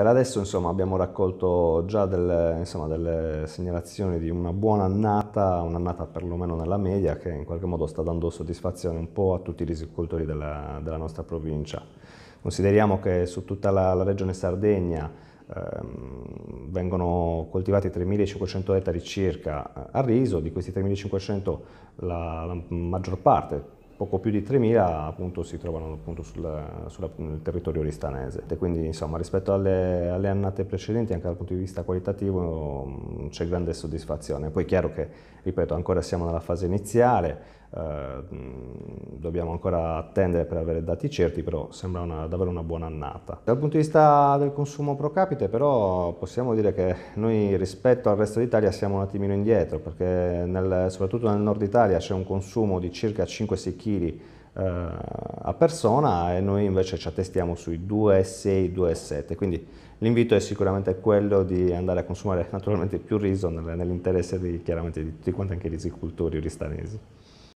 per adesso insomma, abbiamo raccolto già delle, insomma, delle, segnalazioni di una buona annata, un'annata perlomeno nella media, che in qualche modo sta dando soddisfazione un po' a tutti i risicoltori della, della nostra provincia. Consideriamo che su tutta la, la regione Sardegna ehm, vengono coltivati 3.500 ettari circa eh, a riso, di questi 3.500 la, la maggior parte, poco più di 3.000 appunto, si trovano appunto, sul, sulla, nel territorio ristanese. E quindi insomma, rispetto alle, alle, annate precedenti, anche dal punto di vista qualitativo, mm, c'è grande soddisfazione. Poi è chiaro che, ripeto, ancora siamo nella fase iniziale, eh, mm, dobbiamo ancora attendere per avere dati certi, però sembra una, davvero una buona annata. Dal punto di vista del consumo pro capite, però, possiamo dire che noi rispetto al resto d'Italia siamo un attimino indietro, perché nel, soprattutto nel nord Italia c'è un consumo di circa 5-6 kg kg eh, a persona e noi invece ci attestiamo sui 2,6, 2,7, quindi l'invito è sicuramente quello di andare a consumare naturalmente più riso nell'interesse di, chiaramente di tutti quanti anche i risicoltori ristanesi.